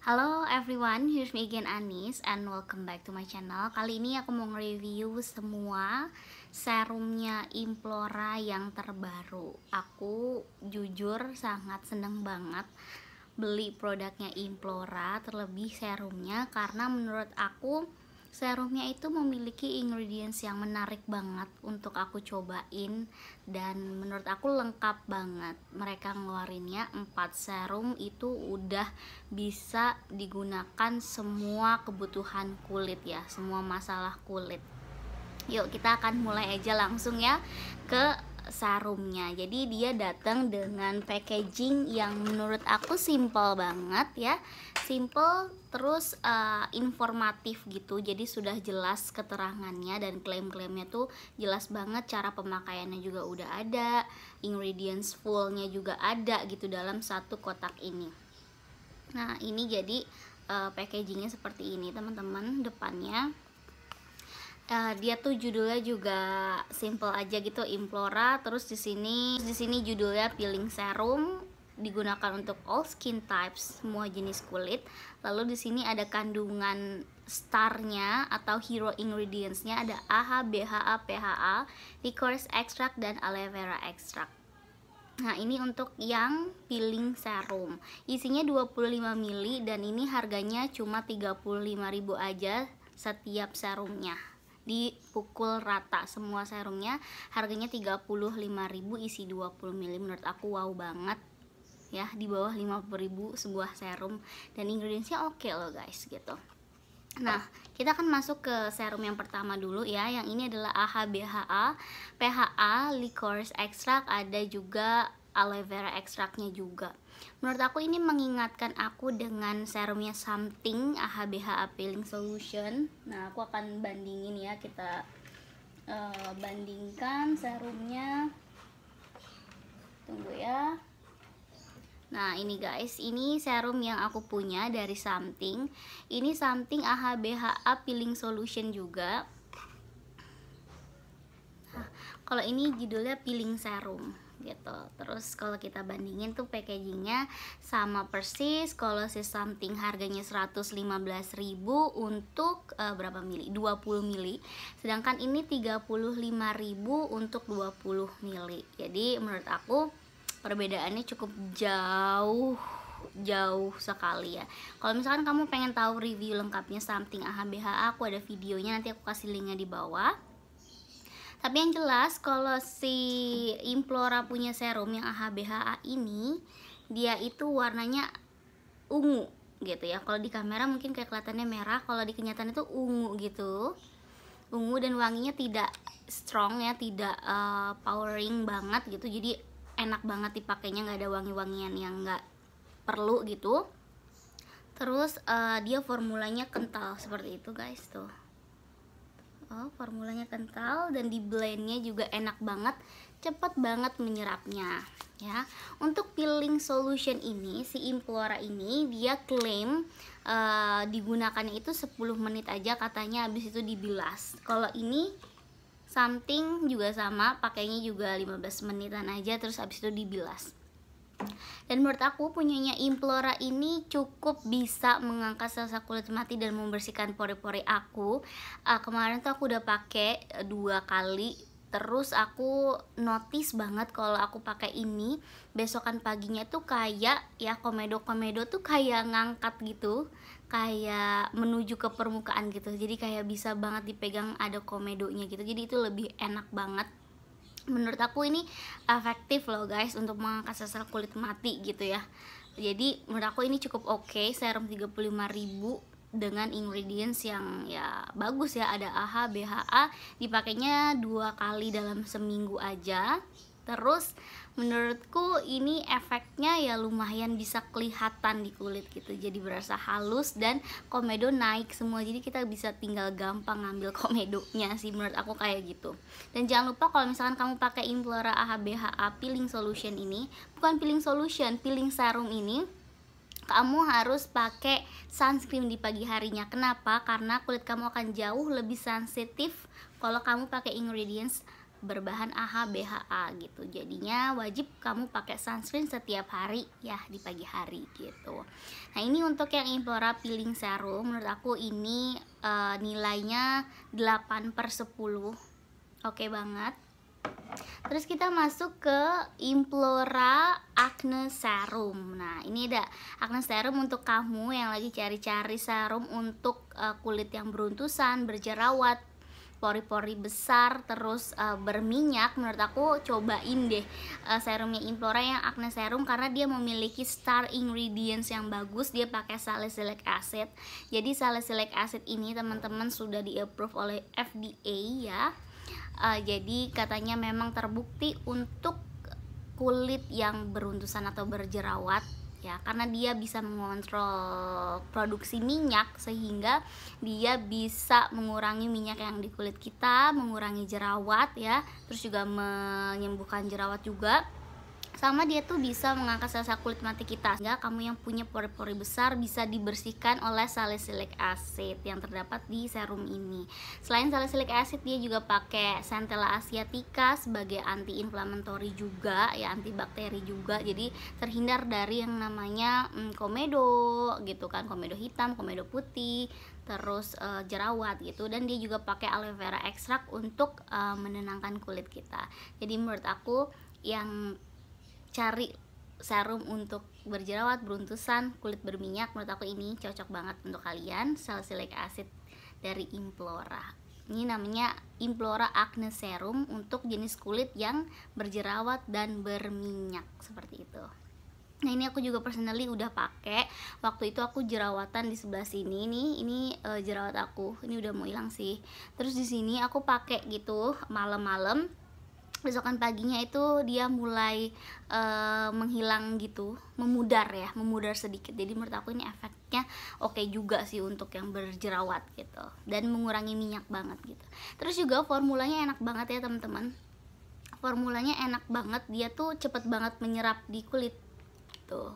Halo everyone, here's me again Anis and welcome back to my channel Kali ini aku mau nge-review semua serumnya Implora yang terbaru Aku jujur sangat seneng banget beli produknya Implora terlebih serumnya Karena menurut aku serumnya itu memiliki ingredients yang menarik banget untuk aku cobain dan menurut aku lengkap banget mereka ngeluarinnya 4 serum itu udah bisa digunakan semua kebutuhan kulit ya semua masalah kulit yuk kita akan mulai aja langsung ya ke sarumnya jadi dia datang dengan packaging yang menurut aku simple banget ya simple terus uh, informatif gitu jadi sudah jelas keterangannya dan klaim-klaimnya tuh jelas banget cara pemakaiannya juga udah ada ingredients fullnya juga ada gitu dalam satu kotak ini nah ini jadi uh, packagingnya seperti ini teman-teman depannya uh, dia tuh judulnya juga simple aja gitu Implora terus di sini di sini judulnya peeling serum digunakan untuk all skin types semua jenis kulit lalu di sini ada kandungan starnya atau hero ingredientsnya ada AHA, BHA, PHA, licorice extract dan aloe vera extract Nah, ini untuk yang peeling serum. Isinya 25 ml dan ini harganya cuma ribu aja setiap serumnya dipukul rata semua serumnya harganya 35.000 isi 20 ml menurut aku wow banget ya di bawah 50.000 sebuah serum dan ingredientsnya oke okay loh guys gitu Nah, kita akan masuk ke serum yang pertama dulu ya. Yang ini adalah AHBHA, PHA, licorice extract, ada juga aloe vera ekstraknya juga menurut aku ini mengingatkan aku dengan serumnya something AHBH appealing solution nah aku akan bandingin ya kita uh, bandingkan serumnya tunggu ya Nah ini guys, ini serum yang aku punya dari Something Ini Something AHBHA Peeling Solution juga nah, Kalau ini judulnya Peeling Serum gitu terus kalau kita bandingin tuh packagingnya sama persis kalau si something harganya 115.000 untuk uh, berapa mili 20 mili sedangkan ini 35.000 untuk 20 mili jadi menurut aku perbedaannya cukup jauh jauh sekali ya kalau misalkan kamu pengen tahu review lengkapnya something ahbha aku ada videonya nanti aku kasih linknya di bawah tapi yang jelas kalau si implora punya serum yang AHBHA ini dia itu warnanya ungu gitu ya kalau di kamera mungkin kayak kelihatannya merah kalau di kenyataan itu ungu gitu ungu dan wanginya tidak strong ya tidak uh, powering banget gitu jadi enak banget dipakainya nggak ada wangi-wangian yang nggak perlu gitu terus uh, dia formulanya kental seperti itu guys tuh oh, formulanya kental dan di blendnya juga enak banget cepat banget menyerapnya ya untuk peeling solution ini si implora ini dia klaim uh, digunakannya itu 10 menit aja katanya habis itu dibilas kalau ini something juga sama pakainya juga 15 menitan aja terus habis itu dibilas dan menurut aku punyanya Implora ini cukup bisa mengangkat sel-sel kulit mati dan membersihkan pori-pori aku uh, kemarin tuh aku udah pakai eh, dua kali terus aku notice banget kalau aku pakai ini besokan paginya tuh kayak ya komedo komedo tuh kayak ngangkat gitu kayak menuju ke permukaan gitu jadi kayak bisa banget dipegang ada komedonya gitu jadi itu lebih enak banget menurut aku ini efektif loh guys untuk mengangkat sel-sel kulit mati gitu ya jadi menurut aku ini cukup oke okay, serum 35.000 dengan ingredients yang ya bagus ya ada AHA, BHA dipakainya dua kali dalam seminggu aja terus menurutku ini efeknya ya lumayan bisa kelihatan di kulit gitu jadi berasa halus dan komedo naik semua jadi kita bisa tinggal gampang ngambil komedonya sih menurut aku kayak gitu dan jangan lupa kalau misalkan kamu pakai Implora AHBHA peeling solution ini bukan peeling solution peeling serum ini kamu harus pakai sunscreen di pagi harinya. Kenapa? Karena kulit kamu akan jauh lebih sensitif kalau kamu pakai ingredients berbahan AHA BHA gitu. Jadinya wajib kamu pakai sunscreen setiap hari ya di pagi hari gitu. Nah, ini untuk yang Implora Peeling Serum menurut aku ini uh, nilainya 8 per 10. Oke okay banget. Terus kita masuk ke Implora Acne Serum. Nah, ini ada Acne Serum untuk kamu yang lagi cari-cari serum untuk eh, kulit yang beruntusan, berjerawat, pori-pori besar terus uh, berminyak menurut aku cobain deh uh, serumnya Implora yang Acne Serum karena dia memiliki star ingredients yang bagus dia pakai salicylic acid jadi salicylic acid ini teman-teman sudah di approve oleh FDA ya uh, jadi katanya memang terbukti untuk kulit yang beruntusan atau berjerawat ya karena dia bisa mengontrol produksi minyak sehingga dia bisa mengurangi minyak yang di kulit kita, mengurangi jerawat ya, terus juga menyembuhkan jerawat juga sama dia tuh bisa mengangkat sel-sel kulit mati kita sehingga kamu yang punya pori-pori besar bisa dibersihkan oleh salicylic acid yang terdapat di serum ini selain salicylic acid dia juga pakai centella asiatica sebagai anti-inflammatory juga ya antibakteri juga jadi terhindar dari yang namanya hmm, komedo gitu kan komedo hitam komedo putih terus uh, jerawat gitu dan dia juga pakai aloe vera ekstrak untuk uh, menenangkan kulit kita jadi menurut aku yang cari serum untuk berjerawat, beruntusan, kulit berminyak menurut aku ini cocok banget untuk kalian salicylic acid dari Implora ini namanya Implora Acne Serum untuk jenis kulit yang berjerawat dan berminyak seperti itu Nah ini aku juga personally udah pakai Waktu itu aku jerawatan di sebelah sini nih Ini e, jerawat aku Ini udah mau hilang sih Terus di sini aku pakai gitu malam-malam besokan paginya itu dia mulai uh, menghilang gitu memudar ya memudar sedikit jadi menurut aku ini efeknya oke okay juga sih untuk yang berjerawat gitu dan mengurangi minyak banget gitu terus juga formulanya enak banget ya teman-teman formulanya enak banget dia tuh cepet banget menyerap di kulit tuh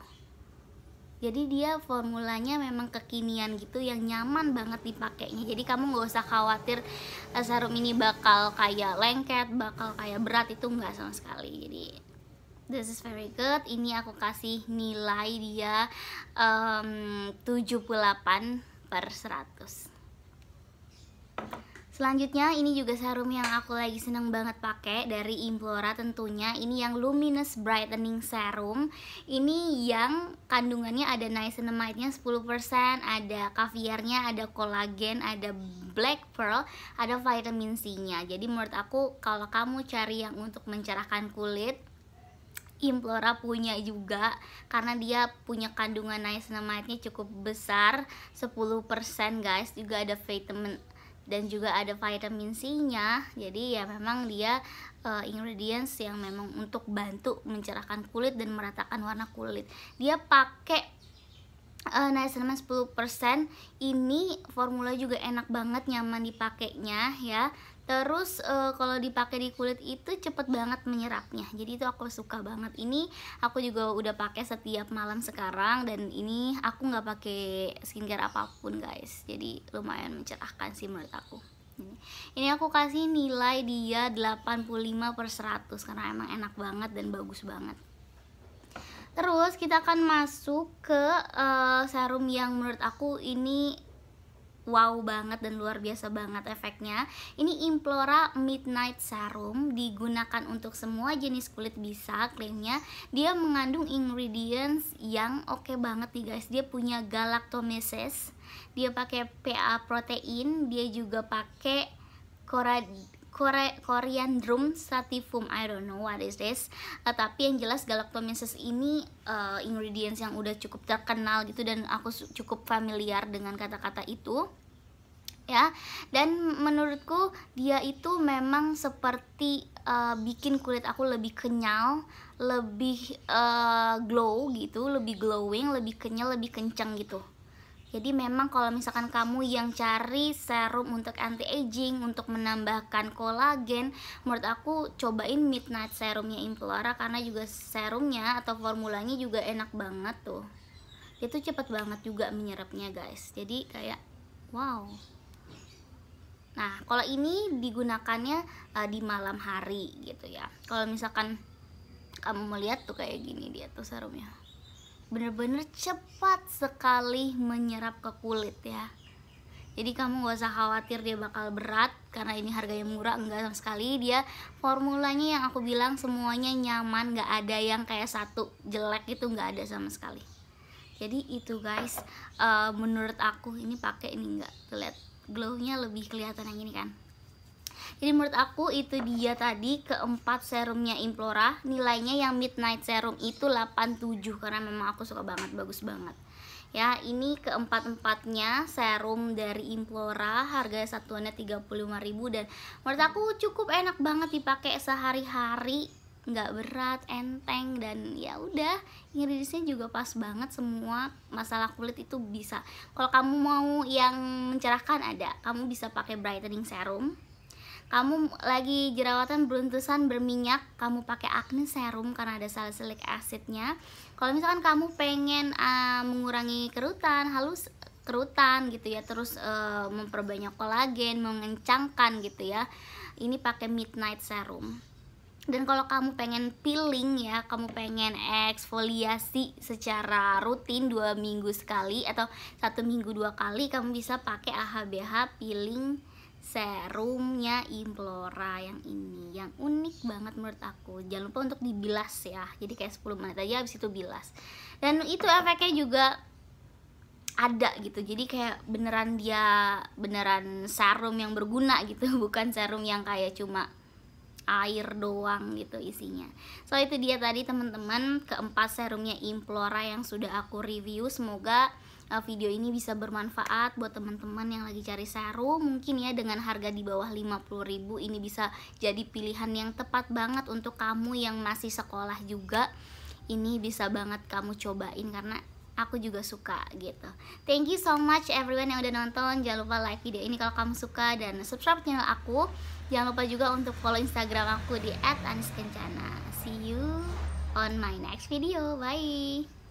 jadi dia formulanya memang kekinian gitu yang nyaman banget dipakainya jadi kamu nggak usah khawatir eh, sarung ini bakal kayak lengket bakal kayak berat itu nggak sama sekali jadi this is very good ini aku kasih nilai dia um, 78 per 100 Selanjutnya ini juga serum yang aku lagi seneng banget pakai dari Implora tentunya Ini yang Luminous Brightening Serum Ini yang kandungannya ada niacinamide-nya 10% Ada kaviarnya, ada kolagen, ada black pearl, ada vitamin C-nya Jadi menurut aku kalau kamu cari yang untuk mencerahkan kulit Implora punya juga karena dia punya kandungan niacinamide-nya cukup besar 10% guys juga ada vitamin dan juga ada vitamin C-nya. Jadi ya memang dia uh, ingredients yang memang untuk bantu mencerahkan kulit dan meratakan warna kulit. Dia pakai uh, niacinamide 10% ini formula juga enak banget nyaman dipakainya ya Terus e, kalau dipakai di kulit itu cepet banget menyerapnya. Jadi itu aku suka banget. Ini aku juga udah pakai setiap malam sekarang dan ini aku nggak pakai skincare apapun guys. Jadi lumayan mencerahkan sih menurut aku. Ini aku kasih nilai dia 85 per 100 karena emang enak banget dan bagus banget. Terus kita akan masuk ke uh, serum yang menurut aku ini wow banget dan luar biasa banget efeknya. Ini Implora Midnight Serum digunakan untuk semua jenis kulit bisa klaimnya. Dia mengandung ingredients yang oke okay banget nih guys. Dia punya galactomeses, dia pakai PA protein, dia juga pakai Kore Korean Drum Sativum I don't know what is this uh, tapi yang jelas Galactomyces ini uh, ingredients yang udah cukup terkenal gitu dan aku cukup familiar dengan kata-kata itu ya dan menurutku dia itu memang seperti uh, bikin kulit aku lebih kenyal lebih uh, glow gitu lebih glowing lebih kenyal lebih kencang gitu jadi memang kalau misalkan kamu yang cari serum untuk anti aging, untuk menambahkan kolagen, menurut aku cobain Midnight Serumnya Implora karena juga serumnya atau formulanya juga enak banget tuh. Itu cepet banget juga menyerapnya guys. Jadi kayak wow. Nah, kalau ini digunakannya uh, di malam hari gitu ya. Kalau misalkan kamu melihat tuh kayak gini dia tuh serumnya bener-bener cepat sekali menyerap ke kulit ya jadi kamu gak usah khawatir dia bakal berat karena ini harganya murah enggak sama sekali dia formulanya yang aku bilang semuanya nyaman gak ada yang kayak satu jelek itu gak ada sama sekali jadi itu guys uh, menurut aku ini pakai ini nggak lihat glownya lebih kelihatan yang ini kan jadi menurut aku itu dia tadi keempat serumnya Implora nilainya yang Midnight Serum itu 87 karena memang aku suka banget bagus banget ya ini keempat-empatnya serum dari Implora harga satuannya ribu dan menurut aku cukup enak banget dipakai sehari-hari nggak berat enteng dan ya udah ingredientsnya juga pas banget semua masalah kulit itu bisa kalau kamu mau yang mencerahkan ada kamu bisa pakai brightening serum kamu lagi jerawatan beruntusan berminyak kamu pakai acne serum karena ada salicylic acidnya kalau misalkan kamu pengen uh, mengurangi kerutan halus kerutan gitu ya terus uh, memperbanyak kolagen mengencangkan gitu ya ini pakai midnight serum dan kalau kamu pengen peeling ya kamu pengen eksfoliasi secara rutin dua minggu sekali atau satu minggu dua kali kamu bisa pakai AHBH peeling serumnya Implora yang ini yang unik banget menurut aku jangan lupa untuk dibilas ya jadi kayak 10 menit aja habis itu bilas dan itu efeknya juga ada gitu jadi kayak beneran dia beneran serum yang berguna gitu bukan serum yang kayak cuma air doang gitu isinya so itu dia tadi teman-teman keempat serumnya Implora yang sudah aku review semoga Eh, video ini bisa bermanfaat buat teman-teman yang lagi cari serum mungkin ya dengan harga di bawah 50.000 ini bisa jadi pilihan yang tepat banget untuk kamu yang masih sekolah juga ini bisa banget kamu cobain karena aku juga suka gitu thank you so much everyone yang udah nonton jangan lupa like video ini kalau kamu suka dan subscribe channel aku jangan lupa juga untuk follow instagram aku di @aniskencana see you on my next video bye